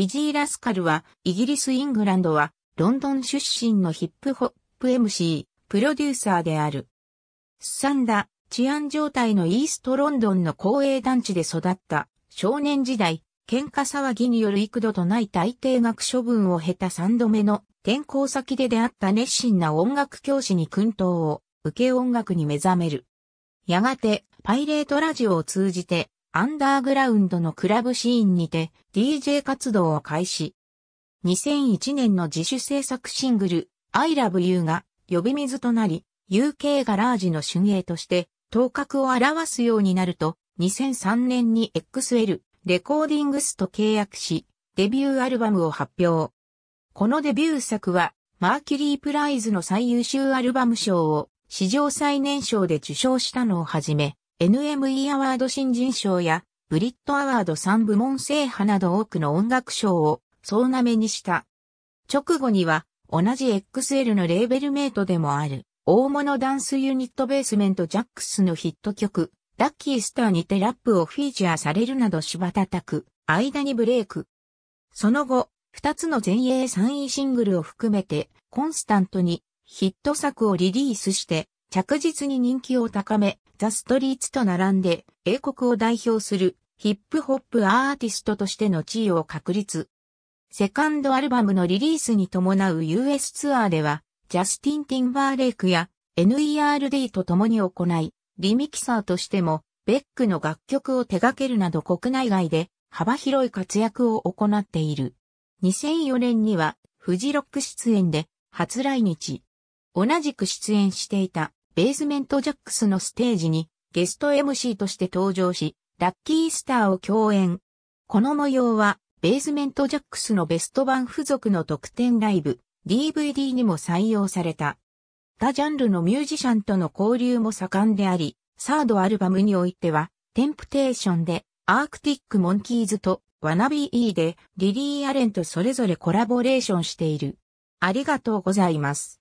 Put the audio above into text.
ディジー・ラスカルは、イギリス・イングランドは、ロンドン出身のヒップホップ MC、プロデューサーである。すさんだ、治安状態のイーストロンドンの公営団地で育った、少年時代、喧嘩騒ぎによる幾度とない大抵学処分を経た3度目の転校先で出会った熱心な音楽教師に訓導を受け音楽に目覚める。やがて、パイレートラジオを通じて、アンダーグラウンドのクラブシーンにて DJ 活動を開始。2001年の自主制作シングル I Love You が呼び水となり UK ガラージの春芸として頭角を表すようになると2003年に XL レコーディングスと契約しデビューアルバムを発表。このデビュー作はマーキュリープライズの最優秀アルバム賞を史上最年少で受賞したのをはじめ、NME アワード新人賞やブリットアワード3部門制覇など多くの音楽賞を総なめにした。直後には同じ XL のレーベルメイトでもある大物ダンスユニットベースメントジャックスのヒット曲ラッキースターにてラップをフィーチャーされるなどたたく間にブレイク。その後、二つの前衛3位シングルを含めてコンスタントにヒット作をリリースして着実に人気を高め、ザ・ストリーツと並んで、英国を代表するヒップホップアーティストとしての地位を確立。セカンドアルバムのリリースに伴う US ツアーでは、ジャスティン・ティンバーレイクや NERD と共に行い、リミキサーとしても、ベックの楽曲を手掛けるなど国内外で幅広い活躍を行っている。2004年には、フジロック出演で初来日。同じく出演していたベースメントジャックスのステージにゲスト MC として登場し、ラッキースターを共演。この模様は、ベースメントジャックスのベスト版付属の特典ライブ、DVD にも採用された。他ジャンルのミュージシャンとの交流も盛んであり、サードアルバムにおいては、テンプテーションで、アークティック・モンキーズと、ワナビー E で、リリー・アレンとそれぞれコラボレーションしている。ありがとうございます。